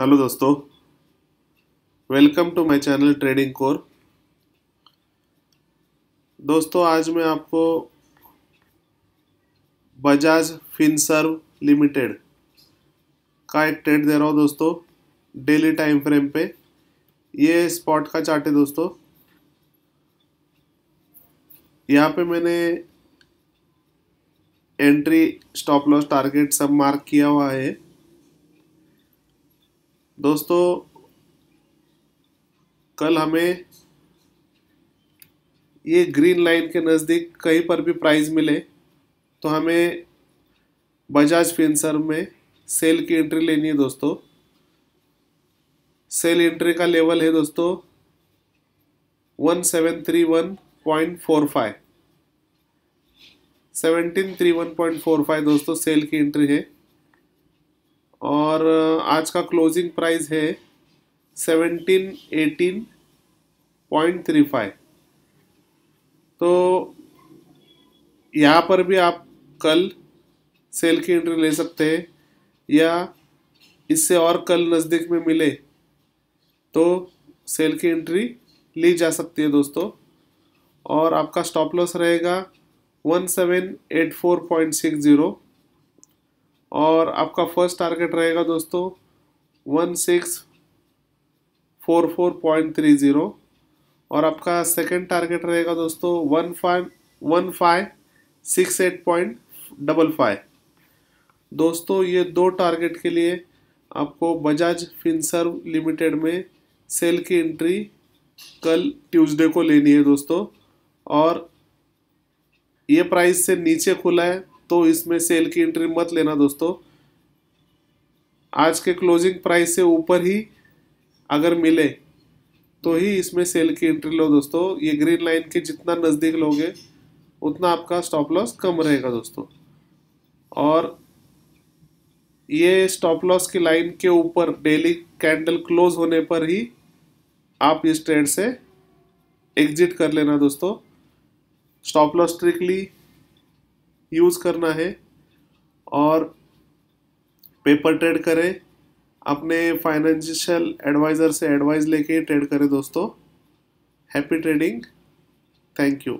hello दोस्तों welcome to my channel trading core दोस्तों आज मैं आपको बजाज फिनसर्व लिमिटेड का एक ट्रेड दे रहा हूँ दोस्तों डेली टाइम फ्रेम पे ये स्पॉट का चार्ट है दोस्तों यहाँ पे मैंने एंट्री स्टॉप लॉस टारगेट सब मार्क किया हुआ है दोस्तों कल हमें ये ग्रीन लाइन के नज़दीक कहीं पर भी प्राइस मिले तो हमें बजाज फिंसर में सेल की एंट्री लेनी है दोस्तों सेल एंट्री का लेवल है दोस्तों one seven three one point four five seventeen three one point four five दोस्तों सेल की एंट्री है और आज का क्लोजिंग प्राइस है seventeen eighteen point three five तो यहाँ पर भी आप कल सेल की एंट्री ले सकते हैं या इससे और कल नज़दीक में मिले तो सेल की एंट्री ली जा सकती है दोस्तों और आपका स्टॉप लॉस रहेगा one seven eight four point six zero और आपका फर्स्ट टारगेट रहेगा दोस्तों one six four four point three zero और आपका सेकेंड टारगेट रहेगा दोस्तों one five one five six eight point double five दोस्तों ये दो टारगेट के लिए आपको बजाज फिनसर्व लिमिटेड में सेल की एंट्री कल ट्यूसडे को लेनी है दोस्तों और ये प्राइस से नीचे खुला है तो इसमें सेल की एंट्री मत लेना दोस्तों आज के क्लोजिंग प्राइस से ऊपर ही अगर मिले तो ही इसमें सेल की एंट्री लो दोस्तों ये ग्रीन लाइन के जितना नज़दीक लोगे उतना आपका स्टॉप लॉस कम रहेगा दोस्तों और ये स्टॉप लॉस की लाइन के ऊपर डेली कैंडल क्लोज होने पर ही आप इस ट्रेड से एग्जिट कर लेना दोस्तों स्टॉप लॉस स्ट्रिकली यूज़ करना है और पेपर ट्रेड करें अपने फाइनेंशियल एडवाइज़र से एडवाइस लेके ट्रेड करें दोस्तों हैप्पी ट्रेडिंग थैंक यू